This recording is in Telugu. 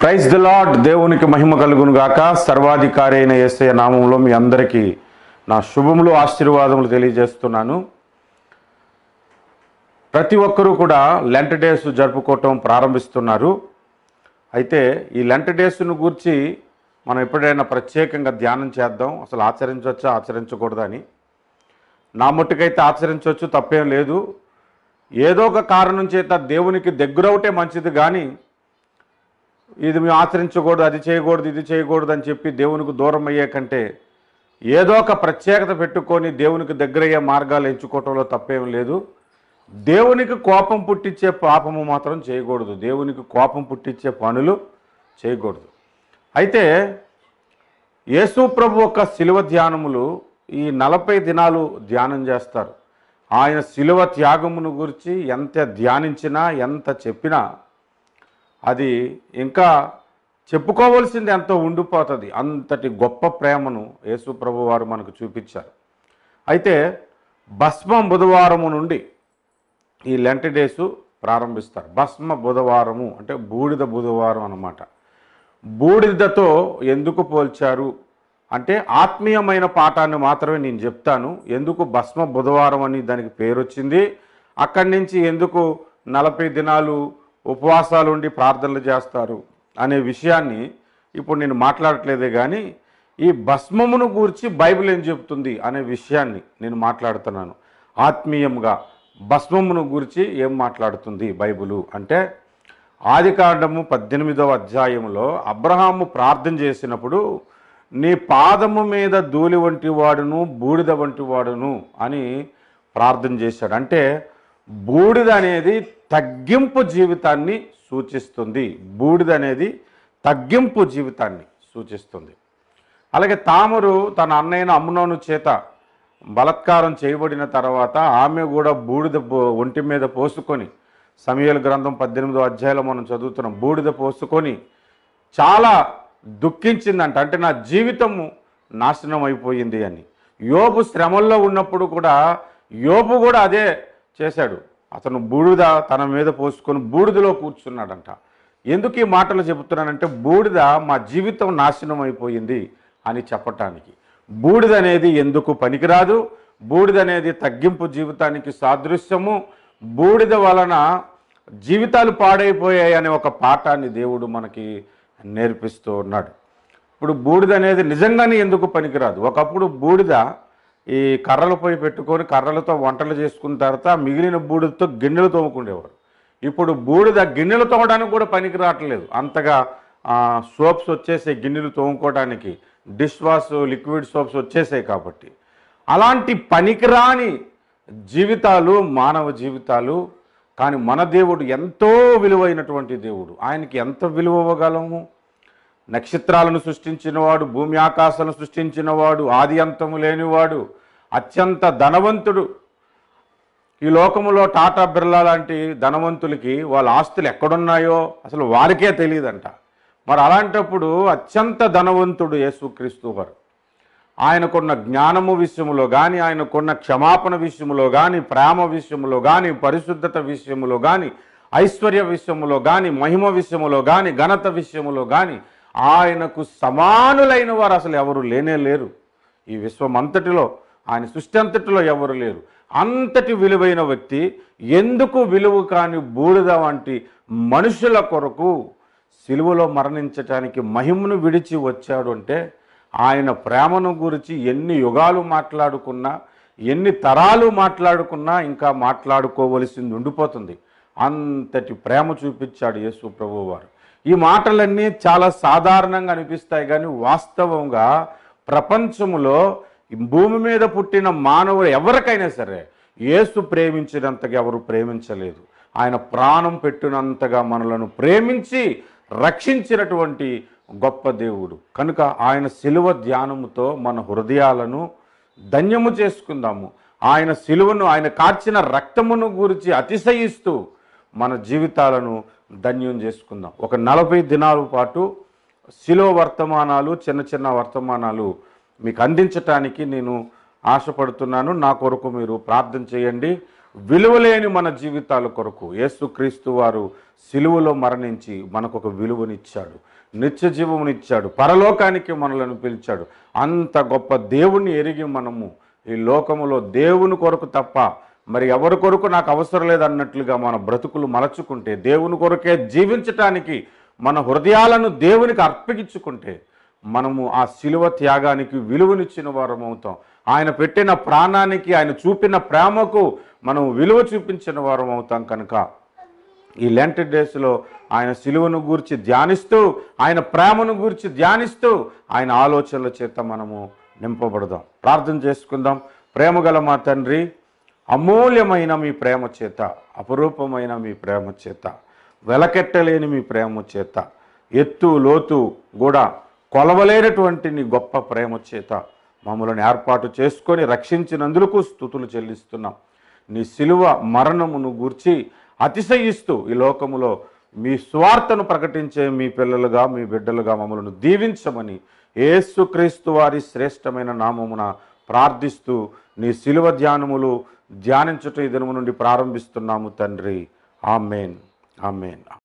ప్రైజ్ ద లాడ్ దేవునికి మహిమ కలుగును గాక సర్వాధికారి అయిన ఏసయ్య నామంలో మీ అందరికీ నా శుభములు ఆశీర్వాదములు తెలియజేస్తున్నాను ప్రతి ఒక్కరూ కూడా లెంట్ డేస్ జరుపుకోవటం ప్రారంభిస్తున్నారు అయితే ఈ లెంట్ డేస్ను గూర్చి మనం ఎప్పుడైనా ప్రత్యేకంగా ధ్యానం చేద్దాం అసలు ఆచరించవచ్చా ఆచరించకూడదని నా మట్టుకైతే ఆచరించవచ్చు తప్పేం లేదు ఏదో ఒక కారణం చేత దేవునికి దగ్గరవటే మంచిది కానీ ఇది మేము ఆచరించకూడదు అది చేయకూడదు ఇది చేయకూడదు అని చెప్పి దేవునికి దూరం అయ్యే కంటే ఏదో ఒక ప్రత్యేకత పెట్టుకొని దేవునికి దగ్గరయ్యే మార్గాలు ఎంచుకోవటంలో తప్పేం లేదు దేవునికి కోపం పుట్టించే పాపము మాత్రం చేయకూడదు దేవునికి కోపం పుట్టించే పనులు చేయకూడదు అయితే యేసు ప్రభు యొక్క శిలువ ధ్యానములు ఈ నలభై దినాలు ధ్యానం చేస్తారు ఆయన శిలువ త్యాగమును గురించి ఎంత ధ్యానించినా ఎంత చెప్పినా అది ఇంకా చెప్పుకోవాల్సింది ఎంతో ఉండిపోతుంది అంతటి గొప్ప ప్రేమను యేసు ప్రభు వారు మనకు చూపించారు అయితే భస్మ బుధవారము నుండి ఈ లెంట డేసు ప్రారంభిస్తారు భస్మ బుధవారము అంటే బూడిద బుధవారం అన్నమాట బూడిదతో ఎందుకు పోల్చారు అంటే ఆత్మీయమైన పాఠాన్ని మాత్రమే నేను చెప్తాను ఎందుకు భస్మ బుధవారం అని దానికి పేరు వచ్చింది అక్కడి నుంచి ఎందుకు నలభై దినాలు ఉపవాసాలు ఉండి ప్రార్థనలు చేస్తారు అనే విషయాన్ని ఇప్పుడు నేను మాట్లాడట్లేదే కానీ ఈ భస్మమును గూర్చి బైబిల్ ఏం చెప్తుంది అనే విషయాన్ని నేను మాట్లాడుతున్నాను ఆత్మీయంగా భస్మమును గురించి ఏం మాట్లాడుతుంది బైబిలు అంటే ఆదికాండము పద్దెనిమిదవ అధ్యాయంలో అబ్రహాము ప్రార్థన చేసినప్పుడు నీ పాదము మీద ధూళి వంటి వాడును బూడిద వంటి వాడును అని ప్రార్థన చేశాడు అంటే బూడిద అనేది తగ్గింపు జీవితాన్ని సూచిస్తుంది బూడిద అనేది తగ్గింపు జీవితాన్ని సూచిస్తుంది అలాగే తామరు తన అన్నయ్యను అమ్మునోను చేత బలత్కారం చేయబడిన తర్వాత ఆమె కూడా బూడిద ఒంటి మీద పోసుకొని సమయాల గ్రంథం పద్దెనిమిదో అధ్యాయంలో మనం చదువుతున్నాం బూడిద పోసుకొని చాలా దుఃఖించిందంట అంటే నా జీవితము నాశనం అయిపోయింది అని యోపు శ్రమల్లో ఉన్నప్పుడు కూడా యోపు కూడా అదే చేశాడు అతను బూడిద తన మీద పోసుకొని బూడిదలో కూర్చున్నాడంట ఎందుకు ఈ మాటలు చెబుతున్నానంటే బూడిద మా జీవితం నాశనం అయిపోయింది అని చెప్పటానికి బూడిద అనేది ఎందుకు పనికిరాదు బూడిద అనేది తగ్గింపు జీవితానికి సాదృశ్యము బూడిద వలన జీవితాలు పాడైపోయాయి అనే ఒక పాఠాన్ని దేవుడు మనకి నేర్పిస్తూ ఉన్నాడు ఇప్పుడు బూడిద అనేది నిజంగానే ఎందుకు పనికిరాదు ఒకప్పుడు బూడిద ఈ కర్రలపై పెట్టుకొని కర్రలతో వంటలు చేసుకున్న తర్వాత మిగిలిన బూడిదతో గిన్నెలు తోముకునేవారు ఇప్పుడు బూడిద గిన్నెలు తోమడానికి కూడా పనికి రావట్లేదు అంతగా సోప్స్ వచ్చేసే గిన్నెలు తోముకోవడానికి డిష్ వాష్ లిక్విడ్ సోప్స్ వచ్చేసాయి కాబట్టి అలాంటి పనికిరాని జీవితాలు మానవ జీవితాలు కానీ మన దేవుడు ఎంతో విలువైనటువంటి దేవుడు ఆయనకి ఎంత విలువ ఇవ్వగలము నక్షత్రాలను సృష్టించినవాడు భూమి ఆకాశాలను సృష్టించినవాడు ఆది అంతము లేనివాడు అత్యంత ధనవంతుడు ఈ లోకములో టాటా బిర్లా లాంటి ధనవంతులకి వాళ్ళ ఆస్తులు ఎక్కడున్నాయో అసలు వారికే తెలియదంట మరి అలాంటప్పుడు అత్యంత ధనవంతుడు యేసుక్రీస్తు వారు ఆయనకున్న జ్ఞానము విషయంలో కానీ ఆయనకున్న క్షమాపణ విషయంలో కానీ ప్రేమ విషయంలో కానీ పరిశుద్ధత విషయంలో కానీ ఐశ్వర్య విషయంలో కానీ మహిమ విషయంలో కానీ ఘనత విషయంలో కానీ ఆయనకు సమానులైన వారు అసలు ఎవరు లేనే లేరు ఈ విశ్వమంతటిలో ఆయన సృష్టి అంతటిలో ఎవరు లేరు అంతటి విలువైన వ్యక్తి ఎందుకు విలువ కాని బూడిద వంటి మనుషుల కొరకు సిలువలో మరణించటానికి మహిమను విడిచి వచ్చాడు అంటే ఆయన ప్రేమను గురించి ఎన్ని యుగాలు మాట్లాడుకున్నా ఎన్ని తరాలు మాట్లాడుకున్నా ఇంకా మాట్లాడుకోవలసింది ఉండిపోతుంది అంతటి ప్రేమ చూపించాడు యేసు వారు ఈ మాటలన్నీ చాలా సాధారణంగా అనిపిస్తాయి కానీ వాస్తవంగా ప్రపంచంలో భూమి మీద పుట్టిన మానవులు ఎవరికైనా సరే ఏసు ప్రేమించినంతగా ఎవరు ప్రేమించలేదు ఆయన ప్రాణం పెట్టినంతగా మనలను ప్రేమించి రక్షించినటువంటి గొప్ప దేవుడు కనుక ఆయన సిలువ ధ్యానముతో మన హృదయాలను ధన్యము చేసుకుందాము ఆయన సిలువను ఆయన కార్చిన రక్తమును గురించి అతిశయిస్తూ మన జీవితాలను ధన్యం చేసుకుందాం ఒక నలభై దినాల పాటు శిలో వర్తమానాలు చిన్న చిన్న వర్తమానాలు మీకు అందించటానికి నేను ఆశపడుతున్నాను నా కొరకు మీరు ప్రార్థన చేయండి విలువలేని మన జీవితాల కొరకు యేసుక్రీస్తు వారు సిలువలో మరణించి మనకు ఒక విలువనిచ్చాడు నిత్య జీవమునిచ్చాడు పరలోకానికి మనలను పిలిచాడు అంత గొప్ప దేవుణ్ణి ఎరిగి మనము ఈ లోకములో దేవుని కొరకు తప్ప మరి ఎవరి కొరకు నాకు అవసరం లేదన్నట్లుగా మన బ్రతుకులు మలచుకుంటే దేవుని కొరకే జీవించటానికి మన హృదయాలను దేవునికి అర్పగించుకుంటే మనము ఆ శిలువ త్యాగానికి విలువనిచ్చిన వారం అవుతాం ఆయన పెట్టిన ప్రాణానికి ఆయన చూపిన ప్రేమకు మనం విలువ చూపించిన వారం అవుతాం కనుక ఈ లెంట్ డేస్లో ఆయన శిలువను గూర్చి ధ్యానిస్తూ ఆయన ప్రేమను గూర్చి ధ్యానిస్తూ ఆయన ఆలోచనల చేత మనము నింపబడదాం ప్రార్థన చేసుకుందాం ప్రేమగల మా తండ్రి అమూల్యమైన మీ ప్రేమ చేత అపరూపమైన మీ ప్రేమ చేత వెలకెట్టలేని మీ ప్రేమ చేత ఎత్తు లోతు కూడా కొలవలేనటువంటి నీ గొప్ప ప్రేమ చేత మమ్మల్ని ఏర్పాటు చేసుకొని రక్షించినందుకు స్థుతులు చెల్లిస్తున్నాం నీ శిలువ మరణమును గూర్చి అతిశయిస్తూ ఈ లోకములో మీ స్వార్థను ప్రకటించే మీ పిల్లలుగా మీ బిడ్డలుగా మమ్మల్ని దీవించమని ఏసుక్రీస్తు వారి శ్రేష్టమైన నామమున ప్రార్థిస్తూ నీ శిలువ ధ్యానములు ధ్యానించుట ఈ దినము నుండి ప్రారంభిస్తున్నాము తండ్రి ఆమెన్ ఆమెన్